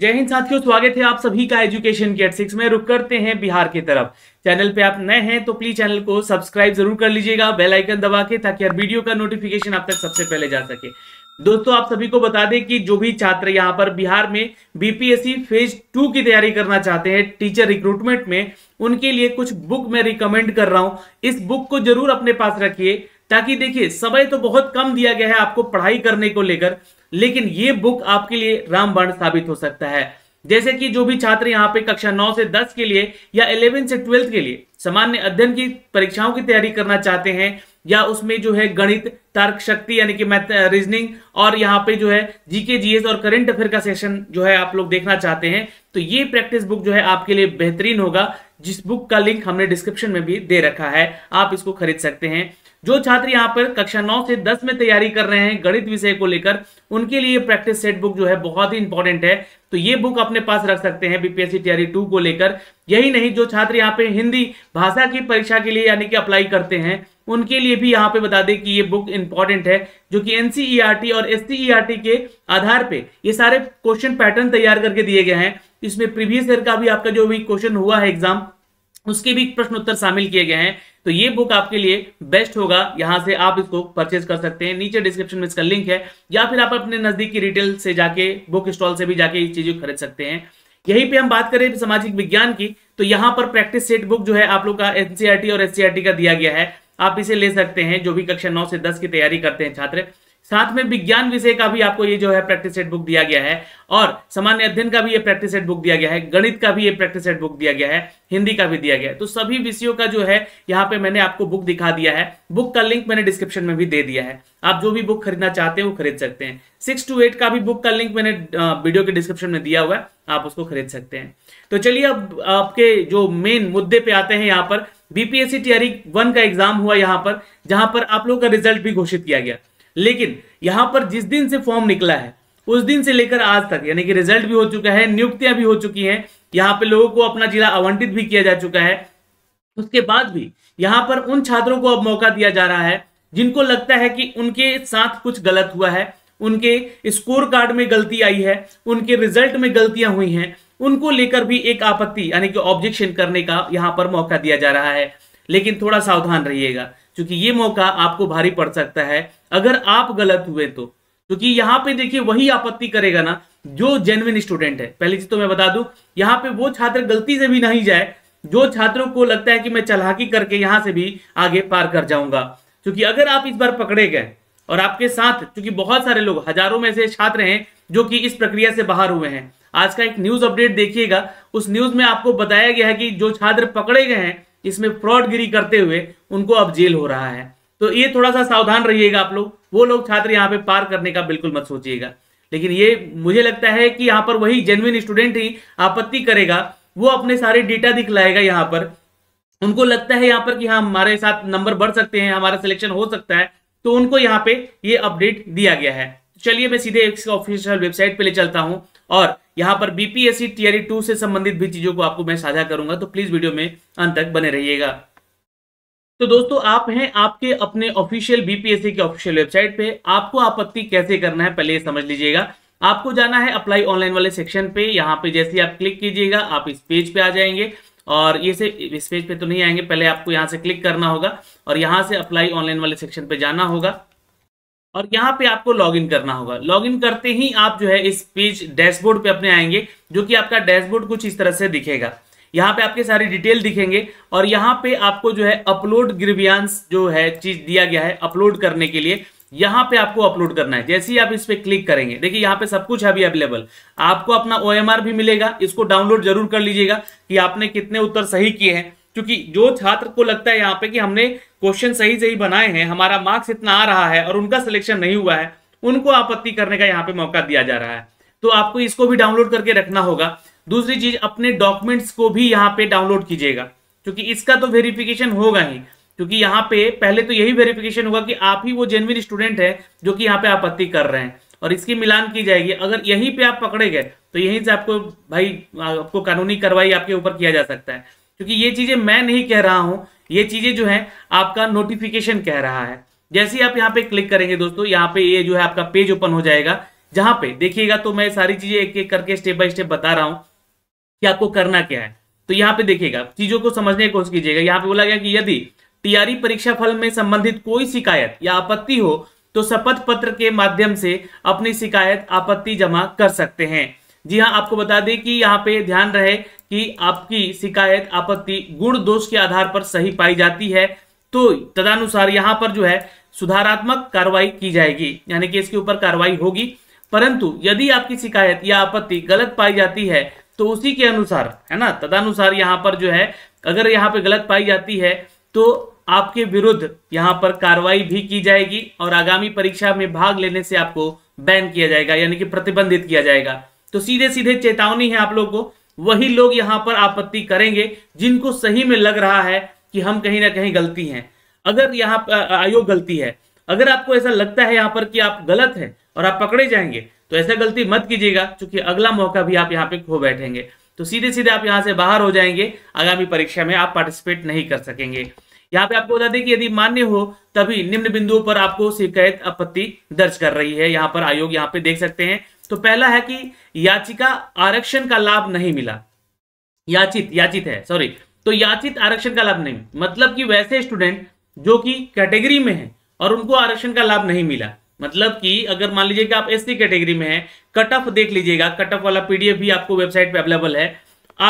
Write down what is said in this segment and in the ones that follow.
जय हिंद साथियों स्वागत है आप सभी का एजुकेशन के एट सिक्स में रुक करते हैं बिहार की तरफ चैनल पे आप नए हैं तो प्लीज चैनल को सब्सक्राइब जरूर कर लीजिएगा बेल आइकन दबा के ताकि हर वीडियो का नोटिफिकेशन आप तक सबसे पहले जा सके दोस्तों आप सभी को बता दें कि जो भी छात्र यहाँ पर बिहार में बीपीएससी फेज टू की तैयारी करना चाहते हैं टीचर रिक्रूटमेंट में उनके लिए कुछ बुक मैं रिकमेंड कर रहा हूँ इस बुक को जरूर अपने पास रखिए ताकि देखिए समय तो बहुत कम दिया गया है आपको पढ़ाई करने को लेकर लेकिन ये बुक आपके लिए रामबाण साबित हो सकता है जैसे कि जो भी छात्र यहाँ पे कक्षा 9 से 10 के लिए या 11 से 12 के लिए सामान्य अध्ययन की परीक्षाओं की तैयारी करना चाहते हैं या उसमें जो है गणित तर्क शक्ति यानी कि मैथ रीजनिंग और यहाँ पे जो है जीके जीएस और करंट अफेयर का सेशन जो है आप लोग देखना चाहते हैं तो ये प्रैक्टिस बुक जो है आपके लिए बेहतरीन होगा जिस बुक का लिंक हमने डिस्क्रिप्शन में भी दे रखा है आप इसको खरीद सकते हैं जो छात्र यहाँ पर कक्षा नौ से दस में तैयारी कर रहे हैं गणित विषय को लेकर उनके लिए प्रैक्टिस सेट बुक जो है बहुत ही इंपॉर्टेंट है तो ये बुक अपने पास रख सकते हैं बीपीएससी तैयारी टू को लेकर यही नहीं जो छात्र यहाँ पे हिंदी भाषा की परीक्षा के लिए यानी कि अप्लाई करते हैं उनके लिए भी यहाँ पे बता दें कि ये बुक इंपॉर्टेंट है जो कि एनसीईआरटी e और एस e के आधार पे ये सारे क्वेश्चन पैटर्न तैयार करके दिए गए हैं इसमें प्रीवियस ईयर का भी आपका जो भी क्वेश्चन हुआ है एग्जाम उसके भी प्रश्न उत्तर शामिल किए गए हैं तो ये बुक आपके लिए बेस्ट होगा यहाँ से आप इसको परचेज कर सकते हैं नीचे डिस्क्रिप्शन में इसका लिंक है या फिर आप अपने नजदीकी रिटेल से जाके बुक स्टॉल से भी जाके ये चीज खरीद सकते हैं यहीं पे हम बात करें सामाजिक विज्ञान की तो यहाँ पर प्रैक्टिस सेट बुक जो है आप लोग का एनसीआरटी और एससीआरटी का दिया गया है आप इसे ले सकते हैं जो भी कक्षा नौ से दस की तैयारी करते हैं छात्र साथ में विज्ञान विषय का भी आपको ये जो है प्रैक्टिस सेट बुक दिया गया है और सामान्य अध्ययन का भी ये प्रैक्टिस सेट बुक दिया गया है गणित का भी ये प्रैक्टिस सेट बुक दिया गया है हिंदी का भी दिया गया है तो सभी विषयों का जो है यहाँ पे मैंने आपको बुक दिखा दिया है बुक का लिंक मैंने डिस्क्रिप्शन में भी दे दिया है आप जो भी बुक खरीदना चाहते हैं वो खरीद सकते हैं सिक्स टू एट का भी बुक का लिंक मैंने वीडियो के डिस्क्रिप्शन में दिया हुआ है आप उसको खरीद सकते हैं तो चलिए अब आपके जो मेन मुद्दे पे आते हैं यहाँ पर बीपीएससी टीआरई वन का एग्जाम हुआ यहाँ पर जहां पर आप लोगों का रिजल्ट भी घोषित किया गया लेकिन यहां पर जिस दिन से फॉर्म निकला है उस दिन से लेकर आज तक यानी कि रिजल्ट भी हो चुका है नियुक्तियां भी हो चुकी हैं यहाँ पे लोगों को अपना जिला आवंटित भी किया जा चुका है उसके बाद भी यहाँ पर उन छात्रों को अब मौका दिया जा रहा है जिनको लगता है कि उनके साथ कुछ गलत हुआ है उनके स्कोर कार्ड में गलती आई है उनके रिजल्ट में गलतियां हुई हैं उनको लेकर भी एक आपत्ति यानी कि ऑब्जेक्शन करने का यहाँ पर मौका दिया जा रहा है लेकिन थोड़ा सावधान रहिएगा क्योंकि ये मौका आपको भारी पड़ सकता है अगर आप गलत हुए तो क्योंकि यहाँ पे देखिए वही आपत्ति करेगा ना जो जेनविन स्टूडेंट है पहली चीज तो मैं बता दूं यहाँ पे वो छात्र गलती से भी नहीं जाए जो छात्रों को लगता है कि मैं चलाकी करके यहां से भी आगे पार कर जाऊंगा क्योंकि अगर आप इस बार पकड़े गए और आपके साथ क्योंकि बहुत सारे लोग हजारों में से छात्र हैं जो कि इस प्रक्रिया से बाहर हुए हैं आज का एक न्यूज अपडेट देखिएगा उस न्यूज में आपको बताया गया है कि जो छात्र पकड़े गए हैं इसमें फ्रॉडगिरी करते हुए उनको अब जेल हो रहा है तो ये थोड़ा सा सावधान रहिएगा आप लोग वो लोग छात्र यहाँ पे पार करने का बिल्कुल मत सोचिएगा लेकिन ये मुझे लगता है कि यहाँ पर वही जेनविन स्टूडेंट ही आपत्ति करेगा वो अपने सारे डेटा दिखलाएगा यहाँ पर उनको लगता है यहाँ पर कि हाँ हमारे साथ नंबर बढ़ सकते हैं हमारा सिलेक्शन हो सकता है तो उनको यहाँ पे ये अपडेट दिया गया है चलिए मैं सीधे इसका ऑफिशियल वेबसाइट पे ले चलता हूँ और यहाँ पर बीपीएससी टीआरई टू से संबंधित भी चीजों को आपको मैं साझा करूंगा तो प्लीज वीडियो में अंत तक बने रहिएगा तो दोस्तों आप हैं आपके अपने ऑफिशियल बीपीएससी के ऑफिशियल वेबसाइट पे आपको आपत्ति कैसे करना है पहले ये समझ लीजिएगा आपको जाना है अप्लाई ऑनलाइन वाले सेक्शन पे यहाँ पे जैसे आप क्लिक कीजिएगा आप इस पेज पे आ जाएंगे और ये से इस पेज पे तो नहीं आएंगे पहले आपको यहाँ से क्लिक करना होगा और यहाँ से अप्लाई ऑनलाइन वाले सेक्शन पे जाना होगा और यहाँ पे आपको लॉगिन करना होगा लॉगिन करते ही आप जो है इस पेज डैशबोर्ड पे अपने आएंगे जो कि आपका डैशबोर्ड कुछ इस तरह से दिखेगा यहाँ पे आपके सारी डिटेल दिखेंगे और यहाँ पे आपको जो है अपलोड ग्रीवियांस जो है चीज दिया गया है अपलोड करने के लिए यहाँ पे आपको अपलोड करना है जैसे ही आप इस पर क्लिक करेंगे देखिए यहाँ पे सब कुछ अभी अवेलेबल आपको अपना ओ भी मिलेगा इसको डाउनलोड जरूर कर लीजिएगा कि आपने कितने उत्तर सही किए हैं क्योंकि जो छात्र को लगता है यहाँ पे कि हमने क्वेश्चन सही सही बनाए हैं हमारा मार्क्स इतना आ रहा है और उनका सिलेक्शन नहीं हुआ है उनको आपत्ति करने का यहाँ पे मौका दिया जा रहा है तो आपको इसको भी डाउनलोड करके रखना होगा दूसरी चीज अपने डॉक्यूमेंट्स को भी यहाँ पे डाउनलोड कीजिएगा क्योंकि इसका तो वेरिफिकेशन होगा ही क्योंकि यहाँ पे पहले तो यही वेरिफिकेशन होगा कि आप ही वो जेनविन स्टूडेंट है जो कि यहाँ पे आपत्ति कर रहे हैं और इसकी मिलान की जाएगी अगर यहीं पे आप पकड़े गए तो यहीं से आपको भाई आपको कानूनी कार्रवाई आपके ऊपर किया जा सकता है क्योंकि ये चीजें मैं नहीं कह रहा हूं ये चीजें जो है आपका नोटिफिकेशन कह रहा है जैसे ही आप यहाँ पे क्लिक करेंगे दोस्तों यहाँ पे ये जो है आपका पेज ओपन हो जाएगा जहां पे देखिएगा तो मैं सारी चीजें एक एक करके स्टेप बाय स्टेप बता रहा हूं कि आपको करना क्या है तो यहाँ पे देखिएगा चीजों को समझने की कोशिश कीजिएगा यहाँ पे बोला गया कि यदि तैयारी परीक्षा फल में संबंधित कोई शिकायत या आपत्ति हो तो शपथ पत्र के माध्यम से अपनी शिकायत आपत्ति जमा कर सकते हैं जी हाँ आपको बता दें कि यहाँ पे ध्यान रहे कि आपकी शिकायत आपत्ति गुण दोष के आधार पर सही पाई जाती है तो तदनुसार यहाँ पर जो है सुधारात्मक कार्रवाई की जाएगी यानी कि इसके ऊपर कार्रवाई होगी परंतु यदि आपकी शिकायत या आपत्ति गलत पाई जाती है तो उसी के अनुसार है ना तदनुसार यहाँ पर जो है अगर यहाँ पे गलत पाई जाती है तो आपके विरुद्ध यहाँ पर कार्रवाई भी की जाएगी और आगामी परीक्षा में भाग लेने से आपको बैन किया जाएगा यानी कि प्रतिबंधित किया जाएगा तो सीधे सीधे चेतावनी है आप लोग को वही लोग यहां पर आपत्ति करेंगे जिनको सही में लग रहा है कि हम कहीं ना कहीं गलती हैं अगर यहाँ आयोग गलती है अगर आपको ऐसा लगता है यहाँ पर कि आप गलत हैं और आप पकड़े जाएंगे तो ऐसा गलती मत कीजिएगा क्योंकि अगला मौका भी आप यहाँ पे खो बैठेंगे तो सीधे सीधे आप यहाँ से बाहर हो जाएंगे आगामी परीक्षा में आप पार्टिसिपेट नहीं कर सकेंगे यहाँ पे आपको बता दें कि यदि मान्य हो तभी निम्न बिंदुओं पर आपको शिकायत आपत्ति दर्ज कर रही है यहाँ पर आयोग यहाँ पे देख सकते हैं तो पहला है कि याचिका आरक्षण का लाभ नहीं मिला याचित याचित है सॉरी तो याचित आरक्षण का लाभ नहीं मतलब कि वैसे स्टूडेंट जो कि कैटेगरी में है और उनको आरक्षण का लाभ नहीं मिला मतलब कि अगर मान लीजिए कि आप एससी कैटेगरी में है कट ऑफ देख लीजिएगा कट ऑफ वाला पीडीएफ भी आपको वेबसाइट पे अवेलेबल है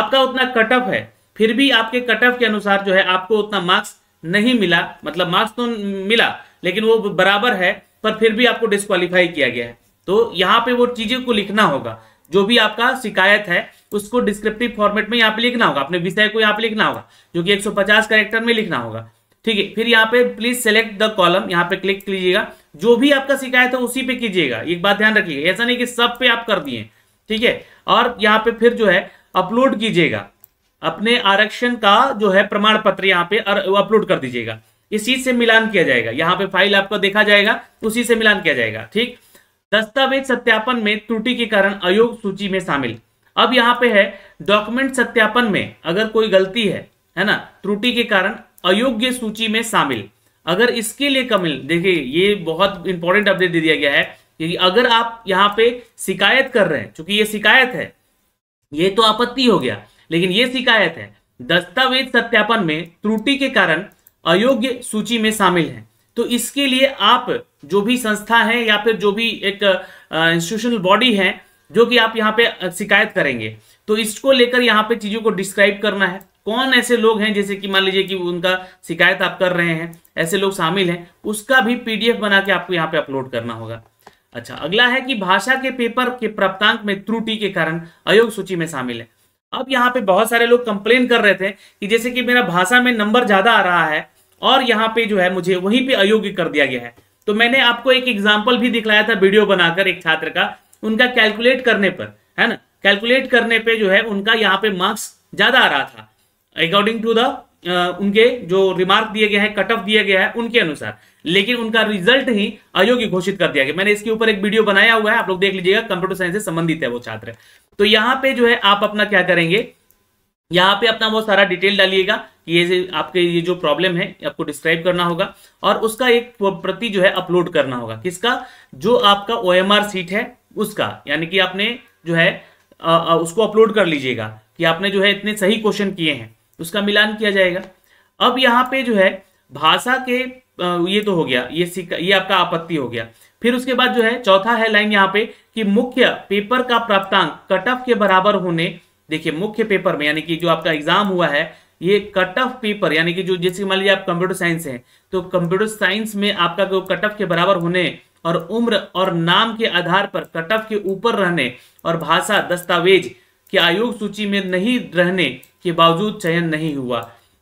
आपका उतना कट ऑफ है फिर भी आपके कट ऑफ के अनुसार जो है आपको उतना मार्क्स नहीं मिला मतलब मार्क्स तो मिला लेकिन वो बराबर है पर फिर भी आपको डिस्कालीफाई किया गया है तो यहाँ पे वो चीज़ों को लिखना होगा जो भी आपका शिकायत है उसको डिस्क्रिप्टिव फॉर्मेट में यहाँ पे लिखना होगा अपने विषय को यहाँ पे लिखना होगा जो कि 150 कैरेक्टर में लिखना होगा ठीक है फिर यहाँ पे प्लीज सेलेक्ट द कॉलम यहाँ पे क्लिक कीजिएगा जो भी आपका शिकायत है उसी पे कीजिएगा एक बात ध्यान रखिएगा ऐसा नहीं कि सब पे आप कर दिए ठीक है और यहाँ पे फिर जो है अपलोड कीजिएगा अपने आरक्षण का जो है प्रमाण पत्र यहाँ पे अपलोड कर दीजिएगा इस चीज से मिलान किया जाएगा यहाँ पे फाइल आपका देखा जाएगा उसी से मिलान किया जाएगा ठीक दस्तावेज सत्यापन में त्रुटि के कारण अयोग सूची में शामिल अब यहाँ पे है डॉक्यूमेंट सत्यापन में अगर कोई गलती है है ना त्रुटि के कारण अयोग्य सूची में शामिल अगर इसके लिए कमिल देखिए ये बहुत इंपॉर्टेंट अपडेट दे दिया गया है कि अगर आप यहाँ पे शिकायत कर रहे हैं चूंकि ये शिकायत है ये तो आपत्ति हो गया लेकिन ये शिकायत है दस्तावेज सत्यापन में त्रुटि के कारण अयोग्य सूची में शामिल है तो इसके लिए आप जो भी संस्था है या फिर जो भी एक इंस्टीट्यूशनल बॉडी है जो कि आप यहाँ पे शिकायत करेंगे तो इसको लेकर यहाँ पे चीजों को डिस्क्राइब करना है कौन ऐसे लोग हैं जैसे कि मान लीजिए कि उनका शिकायत आप कर रहे हैं ऐसे लोग शामिल हैं उसका भी पीडीएफ बना के आपको यहाँ पे अपलोड करना होगा अच्छा अगला है कि भाषा के पेपर के प्राप्तांक में त्रुटि के कारण अयोग सूची में शामिल है अब यहाँ पे बहुत सारे लोग कंप्लेन कर रहे थे कि जैसे कि मेरा भाषा में नंबर ज्यादा आ रहा है और यहाँ पे जो है मुझे वहीं पे अयोग्य कर दिया गया है तो मैंने आपको एक एग्जाम्पल भी दिखलाया था वीडियो बनाकर एक छात्र का उनका कैलकुलेट करने पर है ना कैलकुलेट करने पे जो है उनका यहाँ पे मार्क्स ज्यादा आ रहा था अकॉर्डिंग टू द उनके जो रिमार्क दिए गए हैं कट ऑफ दिया गया है उनके अनुसार लेकिन उनका रिजल्ट ही अयोग्य घोषित कर दिया गया मैंने इसके ऊपर एक वीडियो बनाया हुआ है आप लोग देख लीजिएगा कंप्यूटर साइंस से संबंधित है वो छात्र तो यहाँ पे जो है आप अपना क्या करेंगे यहाँ पे अपना बहुत सारा डिटेल डालिएगा ये आपके ये जो प्रॉब्लम है आपको डिस्क्राइब करना होगा और उसका एक प्रति जो है अपलोड करना होगा किसका जो आपका ओ सीट है उसका यानी कि आपने जो है आ, उसको अपलोड कर लीजिएगा कि आपने जो है इतने सही क्वेश्चन किए हैं उसका मिलान किया जाएगा अब यहाँ पे जो है भाषा के ये तो हो गया ये ये आपका आपत्ति हो गया फिर उसके बाद जो है चौथा है लाइन यहाँ पे कि मुख्य पेपर का प्राप्तांक कट ऑफ के बराबर होने देखिए मुख्य पेपर में यानी कि जो आपका एग्जाम हुआ है ये कट ऑफ पेपर यानी कि जो जैसे मान लीजिए आप कंप्यूटर साइंस हैं तो कंप्यूटर साइंस में आपका जो कट ऑफ के बराबर होने और उम्र और नाम के आधार पर कट ऑफ के ऊपर रहने और भाषा दस्तावेज के आयोग सूची में नहीं रहने के बावजूद चयन नहीं हुआ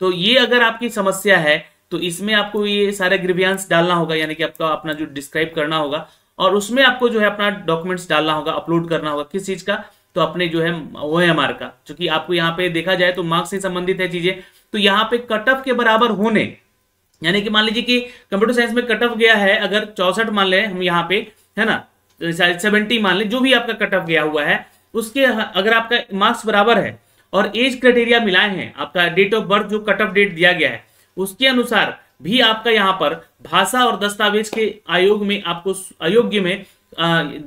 तो ये अगर आपकी समस्या है तो इसमें आपको ये सारे ग्रीवियांस डालना होगा यानी कि आपका अपना जो डिस्क्राइब करना होगा और उसमें आपको जो है अपना डॉक्यूमेंट्स डालना होगा अपलोड करना होगा किस चीज़ का तो अपने जो है वो है हमारे का क्योंकि आपको यहाँ पे देखा जाए तो मार्क्स से संबंधित है चीजें तो यहाँ पे कट ऑफ के बराबर होने यानी कि मान लीजिए कि कंप्यूटर साइंस में कट ऑफ गया है अगर चौसठ मान लें हम यहाँ पे है ना सेवेंटी मान लें जो भी आपका कट ऑफ गया हुआ है उसके अगर आपका मार्क्स बराबर है और एज क्राइटेरिया मिलाए हैं आपका डेट ऑफ बर्थ जो कट ऑफ डेट दिया गया है उसके अनुसार भी आपका यहाँ पर भाषा और दस्तावेज के आयोग में आपको अयोग्य में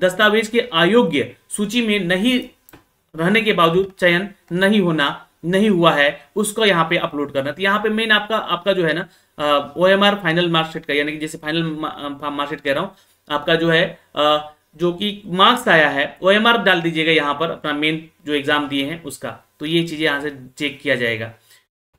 दस्तावेज के अयोग्य सूची में नहीं रहने के बावजूद चयन नहीं होना नहीं हुआ है उसको यहाँ पे अपलोड करना तो यहाँ पे मेन आपका आपका जो है ना O M R final marksheet का यानी कि जैसे फाइनल मार्कशीट कह रहा हूँ आपका जो है आ, जो कि मार्क्स आया है ओ एम आर डाल दीजिएगा यहाँ पर अपना मेन जो एग्जाम दिए हैं उसका तो ये चीज़ें यहाँ से चेक किया जाएगा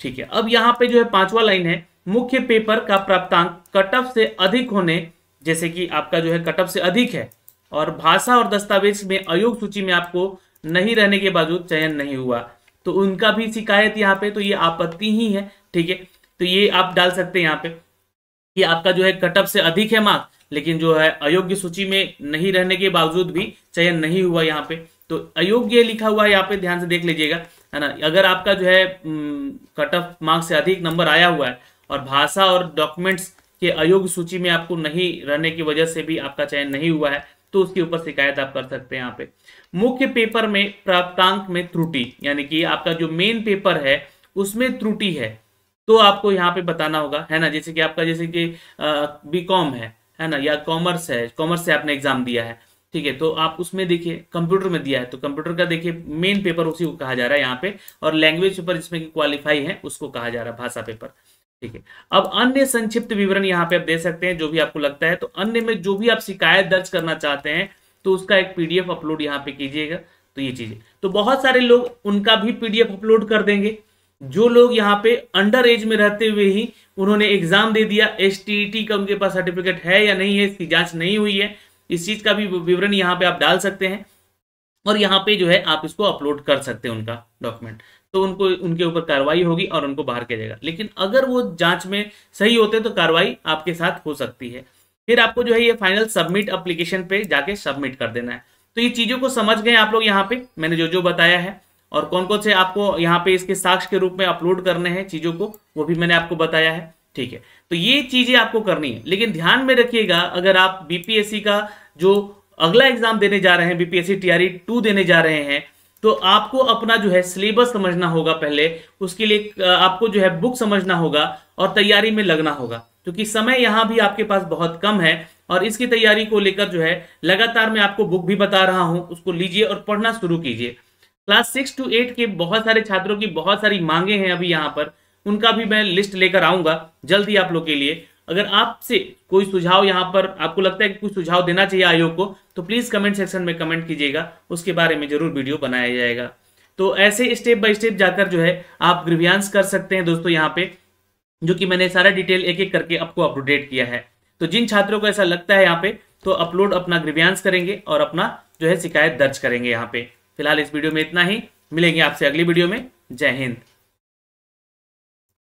ठीक है अब यहाँ पे जो है पांचवा लाइन है मुख्य पेपर का प्राप्तांक कट ऑफ से अधिक होने जैसे कि आपका जो है कट ऑफ से अधिक है और भाषा और दस्तावेज में अयोग सूची में आपको नहीं रहने के बावजूद चयन नहीं हुआ तो उनका भी शिकायत यहाँ पे तो ये आपत्ति ही है ठीक है तो ये आप डाल सकते हैं यहाँ पे कि आपका जो है कटअप से अधिक है मार्क्स लेकिन जो है अयोग्य सूची में नहीं रहने के बावजूद भी चयन नहीं हुआ यहाँ पे तो अयोग्य लिखा हुआ है यहाँ पे ध्यान से देख लीजिएगा है ना अगर आपका जो है कट ऑफ मार्क्स से अधिक नंबर आया हुआ है और भाषा और डॉक्यूमेंट्स के अयोग्य सूची में आपको नहीं रहने की वजह से भी आपका चयन नहीं हुआ है तो उसके ऊपर शिकायत आप कर सकते हैं यहाँ पे मुख्य पेपर में प्राप्तांक में त्रुटि यानी कि आपका जो मेन पेपर है उसमें त्रुटि है तो आपको यहाँ पे बताना होगा है ना जैसे कि आपका जैसे कि बी कॉम है है ना या कॉमर्स है कॉमर्स से आपने एग्जाम दिया है ठीक है तो आप उसमें देखिए कंप्यूटर में दिया है तो कंप्यूटर का देखिए मेन पेपर उसी को कहा जा रहा है यहाँ पे और लैंग्वेज पेपर जिसमें कि क्वालिफाई है उसको कहा जा रहा है भाषा पेपर ठीक है अब अन्य संक्षिप्त विवरण यहाँ पे आप दे सकते हैं जो भी आपको लगता है तो अन्य में जो भी आप शिकायत दर्ज करना चाहते हैं तो उसका एक पीडीएफ अपलोड यहाँ पे कीजिएगा तो ये चीजें तो बहुत सारे लोग उनका भी पीडीएफ अपलोड कर देंगे जो लोग यहाँ पे अंडर एज में रहते हुए ही उन्होंने एग्जाम दे दिया एस का उनके पास सर्टिफिकेट है या नहीं है इसकी जांच नहीं हुई है इस चीज का भी विवरण यहाँ पे आप डाल सकते हैं और यहाँ पे जो है आप इसको अपलोड कर सकते हैं उनका डॉक्यूमेंट तो उनको उनके ऊपर कार्रवाई होगी और उनको बाहर किया जाएगा लेकिन अगर वो जांच में सही होते तो कार्रवाई आपके साथ हो सकती है फिर आपको जो है ये फाइनल सबमिट अप्लीकेशन पे जाके सबमिट कर देना है तो ये चीज़ों को समझ गए आप लोग यहाँ पे मैंने जो जो बताया है और कौन कौन से आपको यहाँ पे इसके साक्ष के रूप में अपलोड करने हैं चीज़ों को वो भी मैंने आपको बताया है ठीक है तो ये चीज़ें आपको करनी है लेकिन ध्यान में रखिएगा अगर आप बीपीएससी का जो अगला एग्जाम देने जा रहे हैं बीपीएससी टीआरई टू देने जा रहे हैं तो आपको अपना जो है सिलेबस समझना होगा पहले उसके लिए आपको जो है बुक समझना होगा और तैयारी में लगना होगा क्योंकि समय यहाँ भी आपके पास बहुत कम है और इसकी तैयारी को लेकर जो है लगातार मैं आपको बुक भी बता रहा हूं उसको लीजिए और पढ़ना शुरू कीजिए क्लास सिक्स टू एट के बहुत सारे छात्रों की बहुत सारी मांगे हैं अभी यहाँ पर उनका भी मैं लिस्ट लेकर आऊंगा जल्दी आप लोग के लिए अगर आपसे कोई सुझाव यहाँ पर आपको लगता है कि कोई सुझाव देना चाहिए आयोग को तो प्लीज़ कमेंट सेक्शन में कमेंट कीजिएगा उसके बारे में जरूर वीडियो बनाया जाएगा तो ऐसे स्टेप बाय स्टेप जाकर जो है आप ग्रीवियांस कर सकते हैं दोस्तों यहाँ पे जो कि मैंने सारा डिटेल एक एक करके आपको अपडेट किया है तो जिन छात्रों को ऐसा लगता है यहाँ पे तो अपलोड अपना ग्रीवियांस करेंगे और अपना जो है शिकायत दर्ज करेंगे यहाँ पे फिलहाल इस वीडियो में इतना ही मिलेंगे आपसे अगली वीडियो में जय हिंद